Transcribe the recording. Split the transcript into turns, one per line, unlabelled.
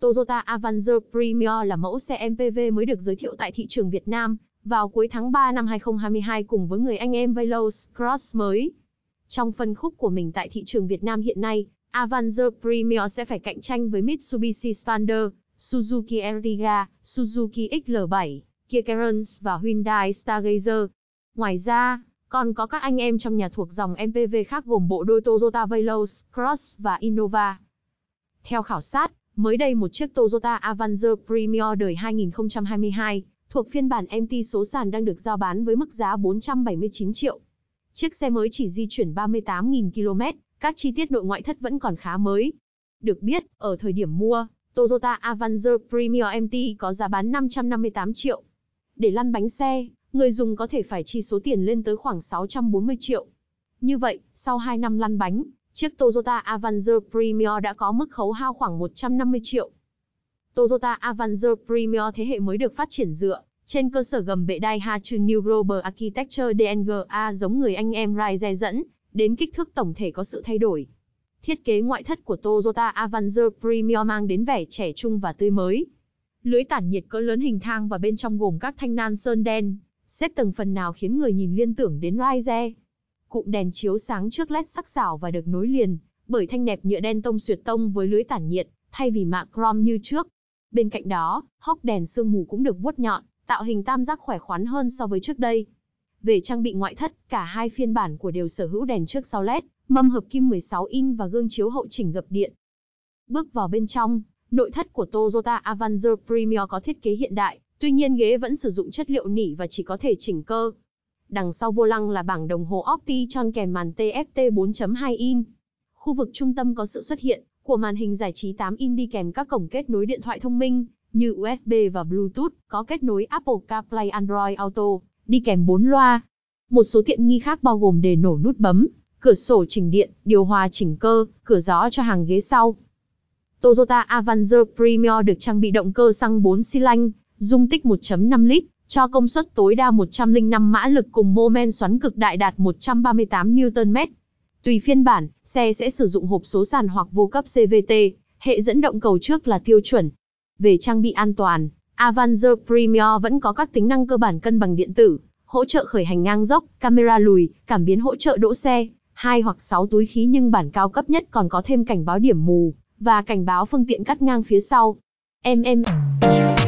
Toyota Avanza Premier là mẫu xe MPV mới được giới thiệu tại thị trường Việt Nam vào cuối tháng 3 năm 2022 cùng với người anh em Veloz Cross mới. Trong phân khúc của mình tại thị trường Việt Nam hiện nay, Avanza Premier sẽ phải cạnh tranh với Mitsubishi Spander, Suzuki Ertiga, Suzuki XL7, Kia Carens và Hyundai Stargazer. Ngoài ra, còn có các anh em trong nhà thuộc dòng MPV khác gồm bộ đôi Toyota Veloz Cross và Innova. Theo khảo sát, Mới đây một chiếc Toyota Avanza Premier đời 2022, thuộc phiên bản MT số sàn đang được giao bán với mức giá 479 triệu. Chiếc xe mới chỉ di chuyển 38.000 km, các chi tiết nội ngoại thất vẫn còn khá mới. Được biết, ở thời điểm mua, Toyota Avanza Premier MT có giá bán 558 triệu. Để lăn bánh xe, người dùng có thể phải chi số tiền lên tới khoảng 640 triệu. Như vậy, sau 2 năm lăn bánh, Chiếc Toyota Avanza Premier đã có mức khấu hao khoảng 150 triệu. Toyota Avanza Premier thế hệ mới được phát triển dựa trên cơ sở gầm bệ Daihatsu New Global Architecture DNGA giống người anh em Rai dẫn, đến kích thước tổng thể có sự thay đổi. Thiết kế ngoại thất của Toyota Avanza Premier mang đến vẻ trẻ trung và tươi mới. Lưới tản nhiệt cỡ lớn hình thang và bên trong gồm các thanh nan sơn đen, xếp từng phần nào khiến người nhìn liên tưởng đến Rai cụm đèn chiếu sáng trước led sắc sảo và được nối liền bởi thanh nẹp nhựa đen tông xuyệt tông với lưới tản nhiệt, thay vì mạ chrome như trước. Bên cạnh đó, hốc đèn sương mù cũng được vuốt nhọn, tạo hình tam giác khỏe khoắn hơn so với trước đây. Về trang bị ngoại thất, cả hai phiên bản của đều sở hữu đèn trước sau LED, mâm hợp kim 16 in và gương chiếu hậu chỉnh gập điện. Bước vào bên trong, nội thất của Toyota Avanza Premier có thiết kế hiện đại, tuy nhiên ghế vẫn sử dụng chất liệu nỉ và chỉ có thể chỉnh cơ, Đằng sau vô lăng là bảng đồng hồ Opti Optichon kèm màn TFT 4.2 in. Khu vực trung tâm có sự xuất hiện của màn hình giải trí 8 in đi kèm các cổng kết nối điện thoại thông minh như USB và Bluetooth, có kết nối Apple CarPlay Android Auto, đi kèm 4 loa. Một số tiện nghi khác bao gồm để nổ nút bấm, cửa sổ chỉnh điện, điều hòa chỉnh cơ, cửa gió cho hàng ghế sau. Toyota Avanza Premier được trang bị động cơ xăng 4 xi lanh, dung tích 1.5 lít, cho công suất tối đa 105 mã lực cùng mô men xoắn cực đại đạt 138 Nm. Tùy phiên bản, xe sẽ sử dụng hộp số sàn hoặc vô cấp CVT, hệ dẫn động cầu trước là tiêu chuẩn. Về trang bị an toàn, Avanza Premier vẫn có các tính năng cơ bản cân bằng điện tử, hỗ trợ khởi hành ngang dốc, camera lùi, cảm biến hỗ trợ đỗ xe, hai hoặc 6 túi khí nhưng bản cao cấp nhất còn có thêm cảnh báo điểm mù và cảnh báo phương tiện cắt ngang phía sau. MM